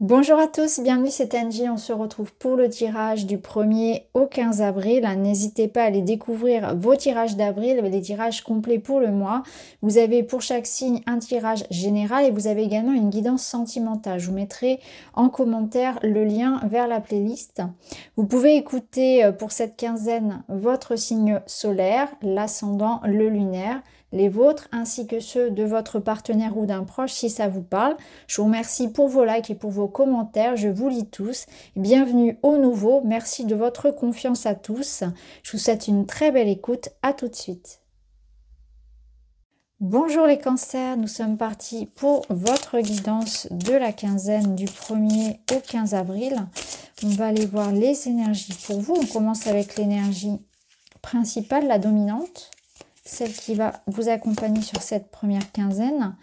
Bonjour à tous, bienvenue, c'est Angie. On se retrouve pour le tirage du 1er au 15 avril. N'hésitez pas à aller découvrir vos tirages d'avril, les tirages complets pour le mois. Vous avez pour chaque signe un tirage général et vous avez également une guidance sentimentale. Je vous mettrai en commentaire le lien vers la playlist. Vous pouvez écouter euh, pour cette quinzaine votre signe solaire, l'ascendant, le lunaire les vôtres ainsi que ceux de votre partenaire ou d'un proche si ça vous parle. Je vous remercie pour vos likes et pour vos commentaires, je vous lis tous. Bienvenue au nouveau, merci de votre confiance à tous. Je vous souhaite une très belle écoute, à tout de suite. Bonjour les cancers, nous sommes partis pour votre guidance de la quinzaine du 1er au 15 avril. On va aller voir les énergies pour vous. On commence avec l'énergie principale, la dominante celle qui va vous accompagner sur cette première quinzaine.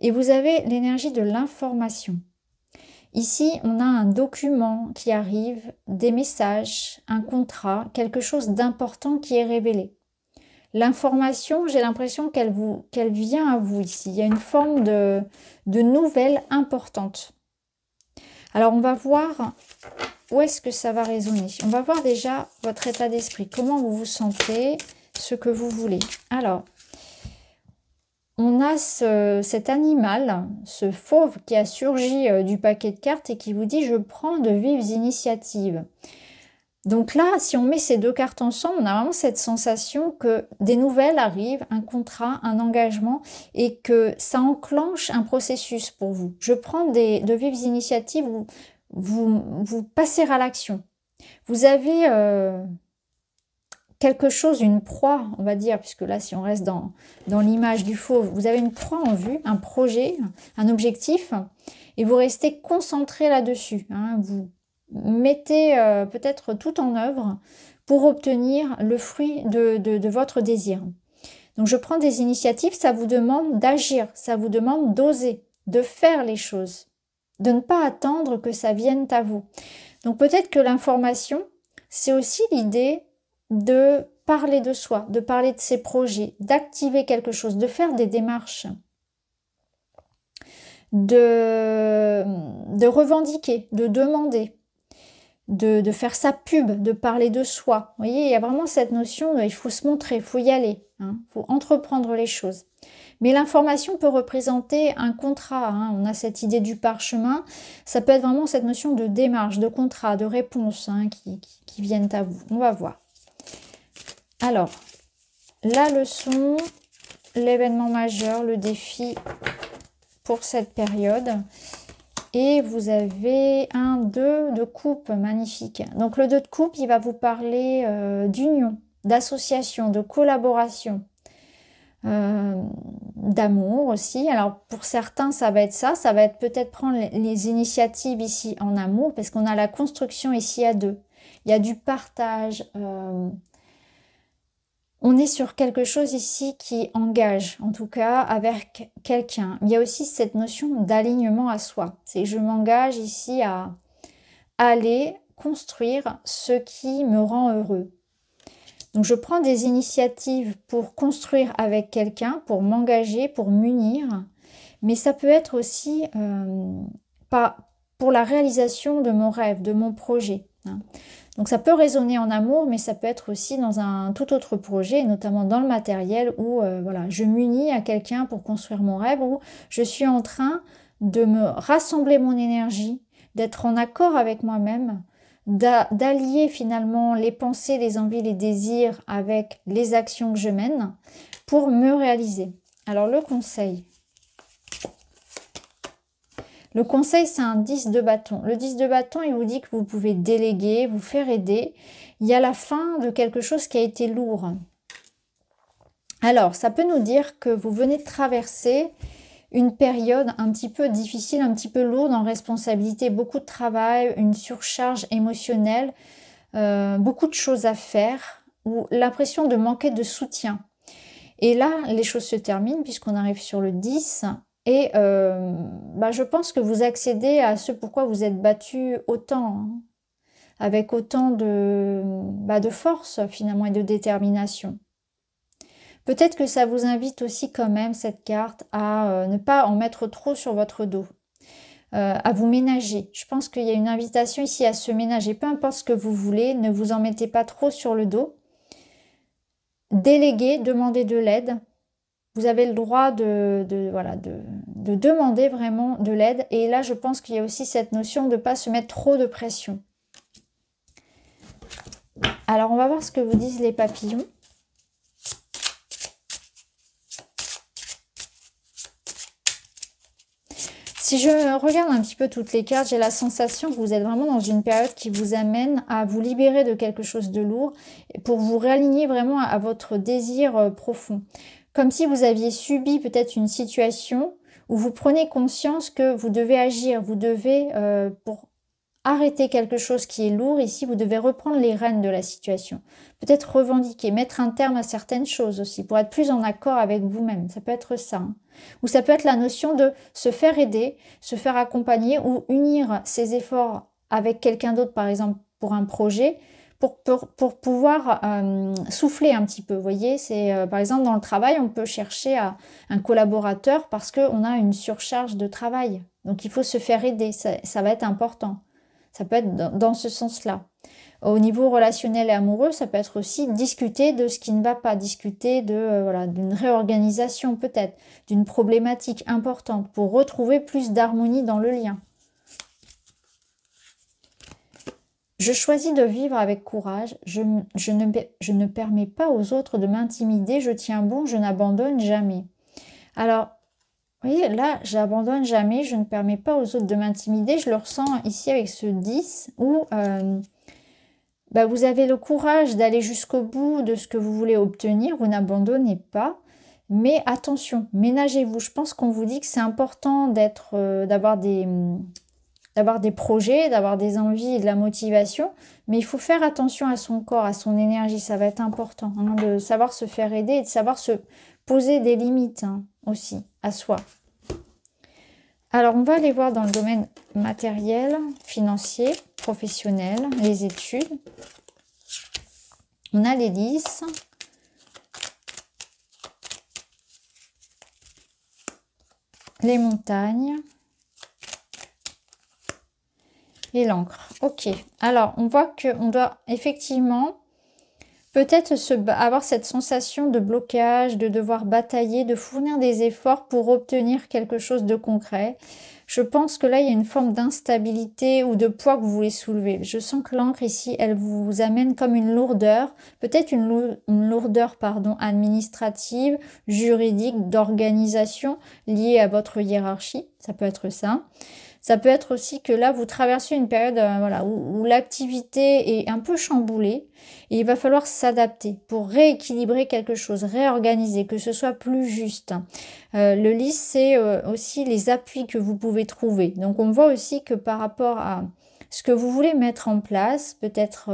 Et vous avez l'énergie de l'information. Ici, on a un document qui arrive, des messages, un contrat, quelque chose d'important qui est révélé. L'information, j'ai l'impression qu'elle vient à vous ici. Il y a une forme de, de nouvelle importante. Alors, on va voir où est-ce que ça va résonner. On va voir déjà votre état d'esprit, comment vous vous sentez, ce que vous voulez. Alors, on a cet animal, ce fauve qui a surgi euh, du paquet de cartes et qui vous dit je prends de vives initiatives. Donc là, si on met ces deux cartes ensemble, on a vraiment cette sensation que des nouvelles arrivent, un contrat, un engagement, et que ça enclenche un processus pour vous. Je prends des, de vives initiatives vous, vous passez à l'action. Vous avez euh, quelque chose, une proie, on va dire, puisque là, si on reste dans, dans l'image du fauve, vous avez une proie en vue, un projet, un objectif, et vous restez concentré là-dessus. Hein. Vous mettez euh, peut-être tout en œuvre pour obtenir le fruit de, de, de votre désir. Donc, je prends des initiatives, ça vous demande d'agir, ça vous demande d'oser, de faire les choses, de ne pas attendre que ça vienne à vous. Donc, peut-être que l'information, c'est aussi l'idée de parler de soi, de parler de ses projets, d'activer quelque chose, de faire des démarches, de, revendiquer, de demander, de, faire sa pub, de parler de soi. Vous voyez, il y a vraiment cette notion il faut se montrer, il faut y aller, hein, il faut entreprendre les choses. Mais l'information peut représenter un contrat. Hein. On a cette idée du parchemin. Ça peut être vraiment cette notion de démarche, de contrat, de réponse hein, qui, qui viennent à vous. On va voir. Alors, la leçon, l'événement majeur, le défi pour cette période. Et vous avez un 2 de coupe, magnifique. Donc le 2 de coupe, il va vous parler euh, d'union, d'association, de collaboration, euh, d'amour aussi. Alors pour certains, ça va être ça, ça va être peut-être prendre les initiatives ici en amour, parce qu'on a la construction ici à deux. Il y a du partage. Euh, on est sur quelque chose ici qui engage, en tout cas avec quelqu'un. Il y a aussi cette notion d'alignement à soi. C'est je m'engage ici à aller construire ce qui me rend heureux. Donc je prends des initiatives pour construire avec quelqu'un, pour m'engager, pour m'unir, mais ça peut être aussi euh, pas pour la réalisation de mon rêve, de mon projet. Hein. Donc ça peut résonner en amour, mais ça peut être aussi dans un tout autre projet, notamment dans le matériel où euh, voilà, je m'unis à quelqu'un pour construire mon rêve, où je suis en train de me rassembler mon énergie, d'être en accord avec moi-même, d'allier finalement les pensées, les envies, les désirs avec les actions que je mène pour me réaliser. Alors le conseil, le conseil, c'est un 10 de bâton. Le 10 de bâton, il vous dit que vous pouvez déléguer, vous faire aider. Il y a la fin de quelque chose qui a été lourd. Alors, ça peut nous dire que vous venez de traverser une période un petit peu difficile, un petit peu lourde en responsabilité, beaucoup de travail, une surcharge émotionnelle, euh, beaucoup de choses à faire, ou l'impression de manquer de soutien. Et là, les choses se terminent puisqu'on arrive sur le 10 et euh, bah, je pense que vous accédez à ce pourquoi vous êtes battu autant, hein. avec autant de, bah, de force finalement et de détermination. Peut-être que ça vous invite aussi quand même cette carte à euh, ne pas en mettre trop sur votre dos, euh, à vous ménager. Je pense qu'il y a une invitation ici à se ménager, peu importe ce que vous voulez, ne vous en mettez pas trop sur le dos. Déléguer, demander de l'aide, vous avez le droit de, demander vraiment de l'aide. Et là, je pense qu'il y a aussi cette notion de ne pas se mettre trop de pression. Alors, on va voir ce que vous disent les papillons. Si je regarde un petit peu toutes les cartes, j'ai la sensation que vous êtes vraiment dans une période qui vous amène à vous libérer de quelque chose de lourd pour vous réaligner vraiment à votre désir euh, profond comme si vous aviez subi peut-être une situation où vous prenez conscience que vous devez agir, vous devez, euh, pour arrêter quelque chose qui est lourd, ici vous devez reprendre les rênes de la situation. Peut-être revendiquer, mettre un terme à certaines choses aussi, pour être plus en accord avec vous-même. Ça peut être ça. Hein. Ou ça peut être la notion de se faire aider, se faire accompagner ou unir ses efforts avec quelqu'un d'autre, par exemple pour un projet, pour, pouvoir euh, souffler un petit peu. Vous voyez, c'est euh, par exemple dans le travail, on peut chercher un collaborateur parce qu'on a une surcharge de travail. Donc il faut se faire aider, ça, va être important. Ça peut être dans, ce sens-là. Au niveau relationnel et amoureux, ça peut être aussi discuter de ce qui ne va pas, discuter de euh, d'une réorganisation peut-être, d'une problématique importante pour retrouver plus d'harmonie dans le lien. Je choisis de vivre avec courage, je, ne, je ne permets pas aux autres de m'intimider, je tiens bon, je n'abandonne jamais. Alors, vous voyez, là, j'abandonne jamais, je ne permets pas aux autres de m'intimider, je le ressens ici avec ce 10 où euh, bah, vous avez le courage d'aller jusqu'au bout de ce que vous voulez obtenir, vous n'abandonnez pas. Mais attention, ménagez-vous. Je pense qu'on vous dit que c'est important d'être, euh, d'avoir des, d'avoir des projets, d'avoir des envies et de la motivation. Mais il faut faire attention à son corps, à son énergie. Ça va être important hein, de savoir se faire aider et de savoir se poser des limites hein, aussi à soi. Alors, on va aller voir dans le domaine matériel, financier, professionnel, les études. On a les 10 Les montagnes et l'encre. Ok, alors on voit qu'on doit effectivement peut-être avoir cette sensation de blocage, de devoir batailler, de fournir des efforts pour obtenir quelque chose de concret. Je pense que là, il y a une forme d'instabilité ou de poids que vous voulez soulever. Je sens que l'encre ici, elle vous amène comme une lourdeur, peut-être une, lourdeur pardon, administrative, juridique, d'organisation liée à votre hiérarchie. Ça peut être ça. Ça peut être aussi que là, vous traversez une période euh, où, l'activité est un peu chamboulée et il va falloir s'adapter pour rééquilibrer quelque chose, réorganiser, que ce soit plus juste. Euh, le lisse, c'est euh, aussi les appuis que vous pouvez trouver. Donc on voit aussi que par rapport à ce que vous voulez mettre en place, peut-être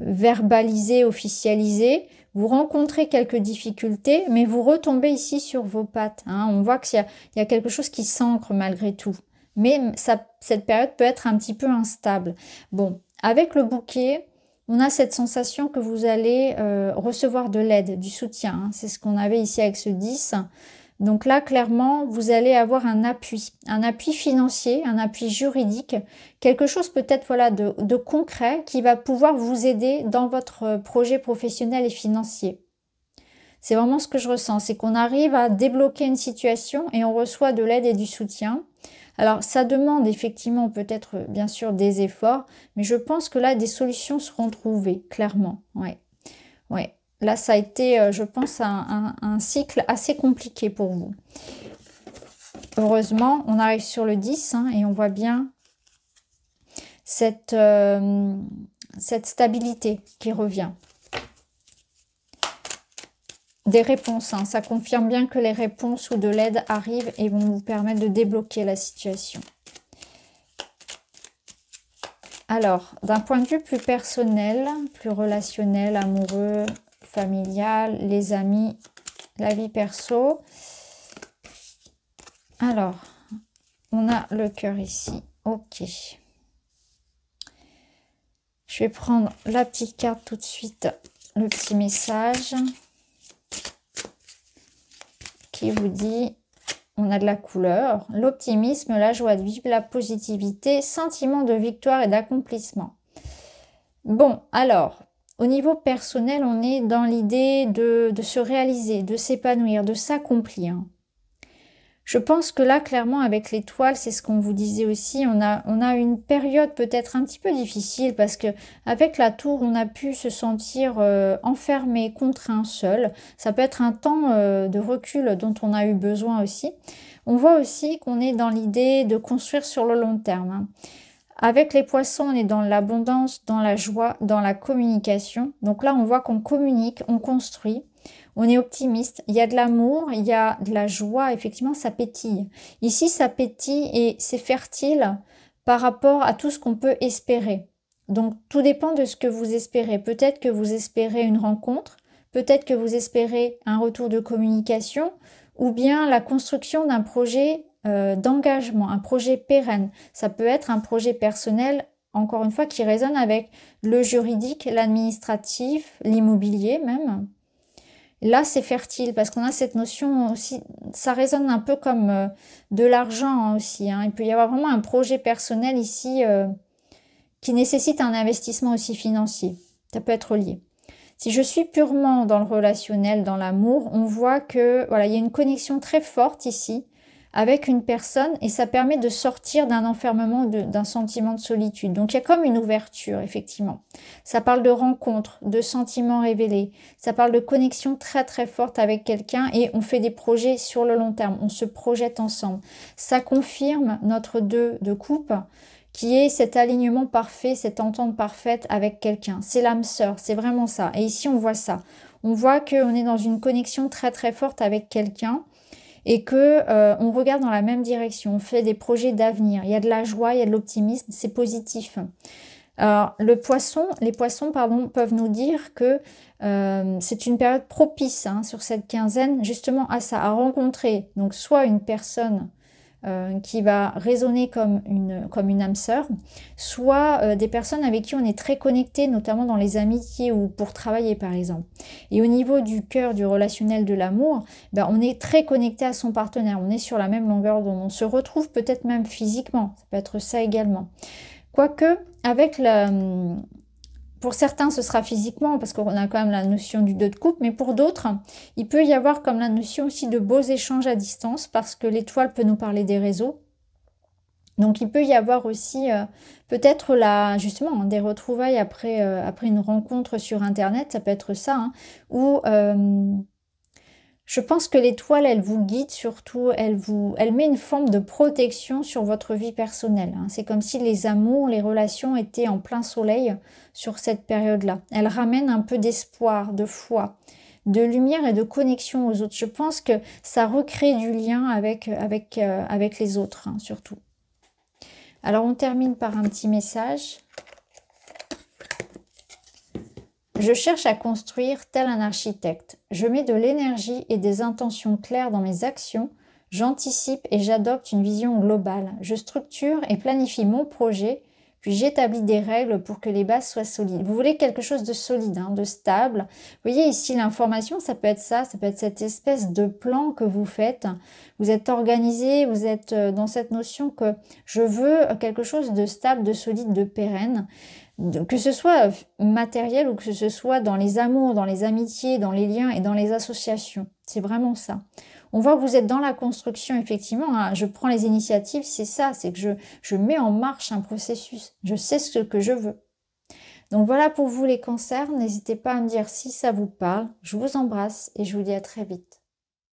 verbaliser, officialiser, vous rencontrez quelques difficultés, mais vous retombez ici sur vos pattes. Hein. On voit qu'il y, a quelque chose qui s'ancre malgré tout. Mais cette période peut être un petit peu instable. Bon, avec le bouquet, on a cette sensation que vous allez euh, recevoir de l'aide, du soutien. Hein. C'est ce qu'on avait ici avec ce 10. Donc là, clairement, vous allez avoir un appui, un appui financier, un appui juridique, quelque chose peut-être voilà de, concret qui va pouvoir vous aider dans votre euh, projet professionnel et financier. C'est vraiment ce que je ressens, c'est qu'on arrive à débloquer une situation et on reçoit de l'aide et du soutien. Alors ça demande effectivement peut-être euh, bien sûr des efforts, mais je pense que là des solutions seront trouvées, clairement. Ouais. Ouais. Là, ça a été, euh, je pense, un, cycle assez compliqué pour vous. Heureusement, on arrive sur le 10 hein, et on voit bien euh, cette, stabilité qui revient. Des réponses, hein. ça confirme bien que les réponses ou de l'aide arrivent et vont vous permettre de débloquer la situation. Alors, d'un point de vue plus personnel, plus relationnel, amoureux, familial, les amis, la vie perso. Alors, on a le cœur ici. Ok. Je vais prendre la petite carte tout de suite, le petit message qui vous dit on a de la couleur, l'optimisme, la joie de vivre, la positivité, sentiment de victoire et d'accomplissement. Bon, alors, au niveau personnel, on est dans l'idée de, se réaliser, de s'épanouir, de s'accomplir. Je pense que là, clairement, avec l'étoile, c'est ce qu'on vous disait aussi, on a, on une période peut-être un petit peu difficile parce que avec la tour, on a pu se sentir euh, enfermé, contraint, seul. Ça peut être un temps euh, de recul dont on a eu besoin aussi. On voit aussi qu'on est dans l'idée de construire sur le long terme. Hein. Avec les poissons, on est dans l'abondance, dans la joie, dans la communication. Donc là, on voit qu'on communique, on construit, on est optimiste. Il y a de l'amour, il y a de la joie. Effectivement, ça pétille. Ici, ça pétille et c'est fertile par rapport à tout ce qu'on peut espérer. Donc tout dépend de ce que vous espérez. Peut-être que vous espérez une rencontre, peut-être que vous espérez un retour de communication ou bien la construction d'un projet euh, d'engagement, un projet pérenne. Ça peut être un projet personnel, encore une fois, qui résonne avec le juridique, l'administratif, l'immobilier même. Là, c'est fertile parce qu'on a cette notion aussi, ça résonne un peu comme euh, de l'argent aussi. Hein. Il peut y avoir vraiment un projet personnel ici euh, qui nécessite un investissement aussi financier. Ça peut être lié. Si je suis purement dans le relationnel, dans l'amour, on voit que voilà, il y a une connexion très forte ici avec une personne et ça permet de sortir d'un enfermement, d'un sentiment de solitude. Donc il y a comme une ouverture, effectivement. Ça parle de rencontre, de sentiments révélés, ça parle de connexion très très forte avec quelqu'un et on fait des projets sur le long terme, on se projette ensemble. Ça confirme notre deux de coupe qui est cet alignement parfait, cette entente parfaite avec quelqu'un. C'est l'âme sœur, c'est vraiment ça. Et ici on voit ça. On voit qu'on est dans une connexion très très forte avec quelqu'un et que euh, on regarde dans la même direction, on fait des projets d'avenir, il y a de la joie, il y a de l'optimisme, c'est positif. Alors, le poisson, les poissons pardon, peuvent nous dire que euh, c'est une période propice hein, sur cette quinzaine justement à ça, à rencontrer donc soit une personne euh, qui va résonner comme une, comme une âme sœur, soit euh, des personnes avec qui on est très connecté, notamment dans les amitiés ou pour travailler par exemple. Et au niveau du cœur, du relationnel, de l'amour, ben, on est très connecté à son partenaire, on est sur la même longueur dont on se retrouve peut-être même physiquement, ça peut être ça également. Quoique, avec la, hum, pour certains, ce sera physiquement, parce qu'on a quand même la notion du deux de coupe, mais pour d'autres, il peut y avoir comme la notion aussi de beaux échanges à distance, parce que l'étoile peut nous parler des réseaux. Donc il peut y avoir aussi euh, peut-être là justement des retrouvailles après, euh, après une rencontre sur Internet, ça peut être ça, hein, ou euh, je pense que l'étoile, elle vous guide surtout, elle vous, elle met une forme de protection sur votre vie personnelle. Hein. C'est comme si les amours, les relations étaient en plein soleil sur cette période-là. Elle ramène un peu d'espoir, de foi, de lumière et de connexion aux autres. Je pense que ça recrée du lien avec, avec, euh, avec les autres, hein, surtout. Alors on termine par un petit message. Je cherche à construire tel un architecte. Je mets de l'énergie et des intentions claires dans mes actions. J'anticipe et j'adopte une vision globale. Je structure et planifie mon projet, puis j'établis des règles pour que les bases soient solides. Vous voulez quelque chose de solide, hein, de stable. Vous voyez ici l'information, ça peut être ça, ça peut être cette espèce de plan que vous faites. Vous êtes organisé, vous êtes euh, dans cette notion que je veux quelque chose de stable, de solide, de pérenne que ce soit euh, matériel ou que ce soit dans les amours, dans les amitiés, dans les liens et dans les associations. C'est vraiment ça. On voit que vous êtes dans la construction, effectivement. Hein. je prends les initiatives, c'est ça, c'est que je, je mets en marche un processus. Je sais ce que je veux. Donc voilà pour vous les cancers. N'hésitez pas à me dire si ça vous parle. Je vous embrasse et je vous dis à très vite.